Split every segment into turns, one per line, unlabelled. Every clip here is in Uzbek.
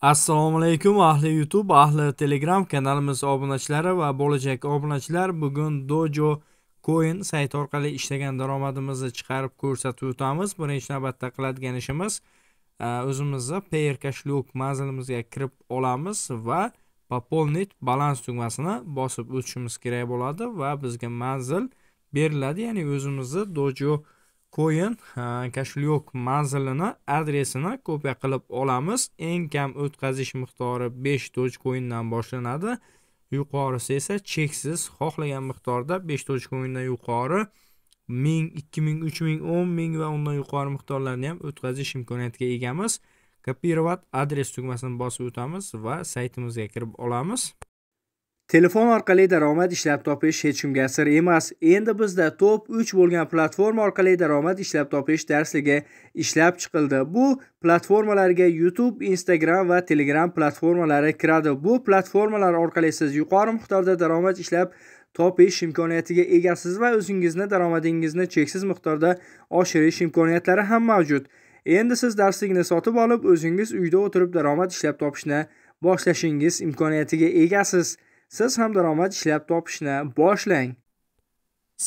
assalomu alaykum ahli youtube ahli telegram kanalimiz obunachilari va bo'lajak obunachilar bugun dojo coin sayti orqali ishlagan daromadimizni chiqarib ko'rsatib o'tamiz birinchi navbatda qiladigan ishimiz e, o'zimizni payer kashluk manzilimizga kirib olamiz va пополнить balans tugmasini bosib o'tishimiz kerak bo'ladi va bizga manzil beriladi ya'ni o'zimizni dojo coin kashlyoq manzilini adresini kopiya qilib olamiz eng kam o'tkazish miqdori 5 dogecoindan boshlanadi yuqorisi esa cheksiz xohlagan miqdorda 5 dogecoindan yuqori 1000 2000 3000 10000 va undan yuqori miqdorlarni ham o'tkazish imkoniyatiga egamiz kopirovat adres tugmasini bosib o'tamiz va saytimizga kirib olamiz telefon orqali daromad ishlab topish hech kimga sir emas endi bizda top 3 bo'lgan platforma orqali daromad ishlab topish darsligi ishlab chiqildi bu platformalarga youtube instagram va telegram platformalari kiradi bu platformalar orqali siz yuqori miqdorda daromad ishlab topish imkoniyatiga egasiz va o'zingizni daromadingizni cheksiz miqdorda oshirish imkoniyatlari ham mavjud endi siz darslikni sotib olib o'zingiz uyda o'tirib daromad ishlab topishni boshlashingiz imkoniyatiga egasiz siz ham daromad ishlab topishni boshlang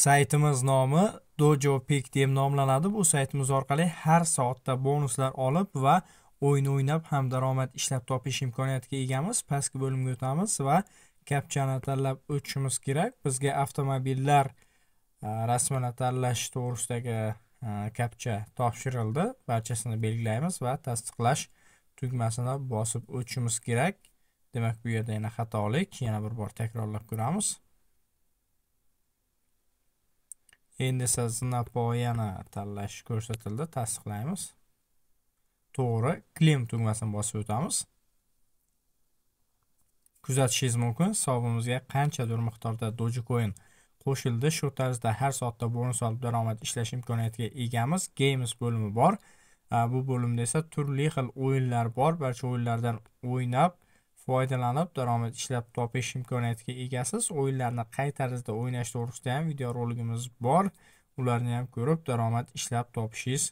saytimiz nomi dojo pik deb nomlanadi bu saytimiz orqali har soatda bonuslar olib va o'yin o'ynab ham daromad ishlab topish imkoniyatiga egamiz pastki bo'limga o'tamiz va kapchani tanlab o'tishimiz kerak bizga avtomobillar e, rasmini tanlash to'g'risidagi e, kapcha topshirildi barchasini belgilaymiz va tasdiqlash tugmasini bosib o'tishimiz kerak demak bu yerda yana xatolik yana bir bor takrorlab ko'ramiz endi esa zinapoyani tanlash ko'rsatildi tasdiqlaymiz to'g'ri klem tugmasini bosib o'tamiz kuzatishingiz mumkin hisobimizga qanchadir miqdorda dogecoin qo'shildi shu tarzda har soatda bonus olib daromad ishlash imkoniyatiga egamiz games bo'limi bor bu bo'limda esa turli xil o'yinlar bor barcha o'yinlardan o'ynab foydalanib daromad ishlab topish imkoniyatiga egasiz o'yinlarni qay tarzda o'ynash to'g'risida ham video roligimiz bor ularni ham ko'rib daromad ishlab topishingiz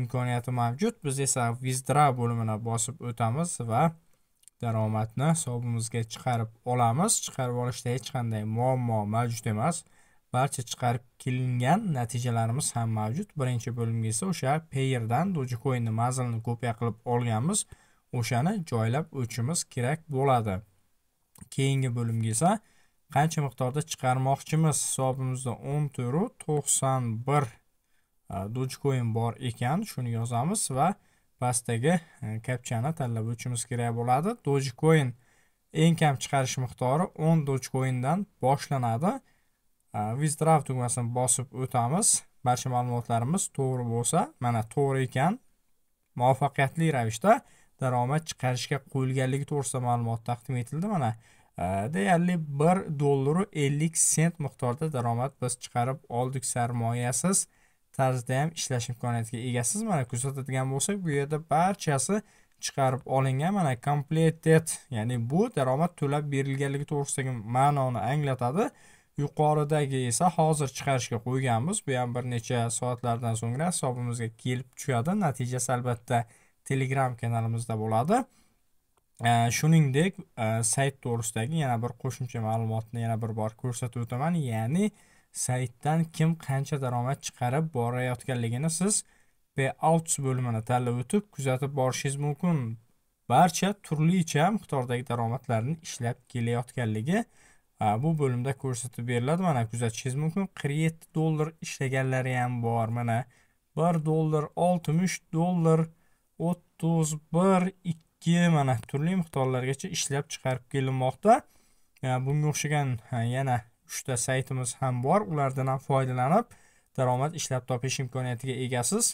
imkoniyati mavjud biz esa vizdra bo'limini bosib o'tamiz va daromadni hisobimizga chiqarib olamiz chiqarib olishda hech qanday muammo mavjud emas barcha chiqarib kelingan natijalarimiz ham mavjud birinchi bo'limga esa o'sha payerdan dogecoinni manzilini kopiya qilib olganmiz o'shani joylab o'tishimiz kerak bo'ladi keyingi bo'limga esa qancha miqdorda chiqarmoqchimiz hisobimizda o'n to'rtu to'qson bir e, dogecoin bor ekan shuni yozamiz va pastdagi e, kapchani tanlab o'tishimiz kerak bo'ladi dogecoin eng kam chiqarish miqdori o'n dogecoindan boshlanadi e, withdraw tugmasini bosib o'tamiz barcha ma'lumotlarimiz to'g'ri bo'lsa mana to'g'ri ekan muvaffaqiyatli ravishda daromad chiqarishga qo'yilganligi to'g'risida ma'lumot taqdim etildi mana deyarli bir dollaru ellik sent miqdorda daromad biz chiqarib oldik sarmoyasiz tarzda ham ishlash imkoniyatiga egasiz mana kuzatadigan bo'lsak bu yerda barchasi chiqarib olingan mana completed ya'ni bu daromad to'lab berilganligi to'g'risidagi ma'noni anglatadi yuqoridagi esa hozir chiqarishga qo'yganmiz bu ham bir necha soatlardan so'ngra hisobimizga kelib tushadi natijasi albatta telegram kanalimizda bo'ladi shuningdek e, sayt to'g'risidagi yana bir qo'shimcha ma'lumotni yana bir bor ko'rsatib o'taman ya'ni saytdan kim qancha daromad chiqarib borayotganligini siz payouts bo'limini tanlab o'tib kuzatib borishingiz mumkin barcha turlicha miqdordagi daromadlarni ishlab kelayotganligi e, bu bo'limda ko'rsatib beriladi mana kuzatishingiz mumkin qirq yetti dollar ishlaganlari ham bor mana bir dollar oltmish dollar o'ttiz bir ikki mana turli miqdorlargacha ishlab chiqarib kelinmoqda bunga o'xshagan yana uchta saytimiz ham bor ulardan ham foydalanib daromad ishlab topish imkoniyatiga egasiz